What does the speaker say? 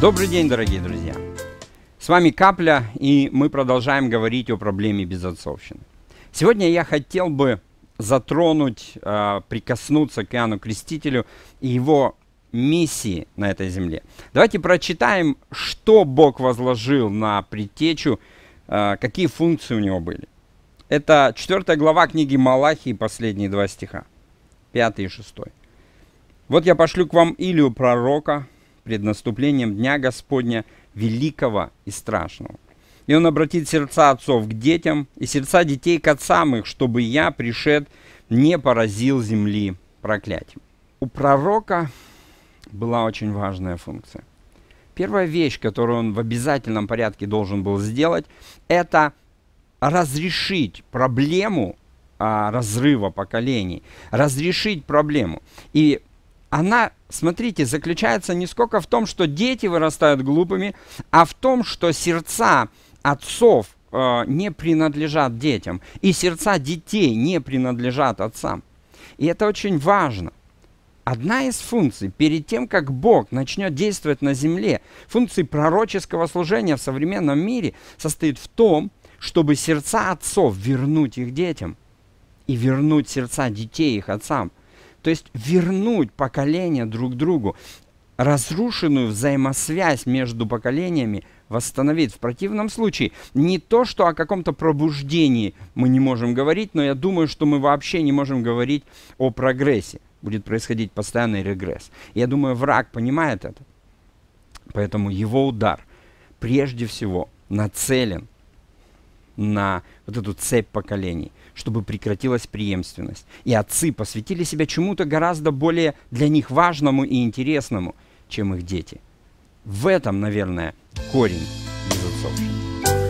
Добрый день, дорогие друзья! С вами Капля, и мы продолжаем говорить о проблеме безотцовщины. Сегодня я хотел бы затронуть, а, прикоснуться к Иоанну Крестителю и его миссии на этой земле. Давайте прочитаем, что Бог возложил на предтечу, а, какие функции у него были. Это 4 глава книги Малахии, последние два стиха, 5 и 6. «Вот я пошлю к вам Илию, пророка, пред наступлением Дня Господня великого и страшного. И он обратит сердца отцов к детям и сердца детей к отцам их, чтобы я, пришед, не поразил земли проклятием. У пророка была очень важная функция. Первая вещь, которую он в обязательном порядке должен был сделать, это разрешить проблему а, разрыва поколений, разрешить проблему. И она, смотрите, заключается не сколько в том, что дети вырастают глупыми, а в том, что сердца отцов э, не принадлежат детям, и сердца детей не принадлежат отцам. И это очень важно. Одна из функций, перед тем, как Бог начнет действовать на земле, функции пророческого служения в современном мире состоит в том, чтобы сердца отцов вернуть их детям и вернуть сердца детей их отцам – то есть вернуть поколения друг другу, разрушенную взаимосвязь между поколениями восстановить. В противном случае не то, что о каком-то пробуждении мы не можем говорить, но я думаю, что мы вообще не можем говорить о прогрессе. Будет происходить постоянный регресс. Я думаю, враг понимает это. Поэтому его удар прежде всего нацелен на вот эту цепь поколений, чтобы прекратилась преемственность. И отцы посвятили себя чему-то гораздо более для них важному и интересному, чем их дети. В этом, наверное, корень безотцовщины.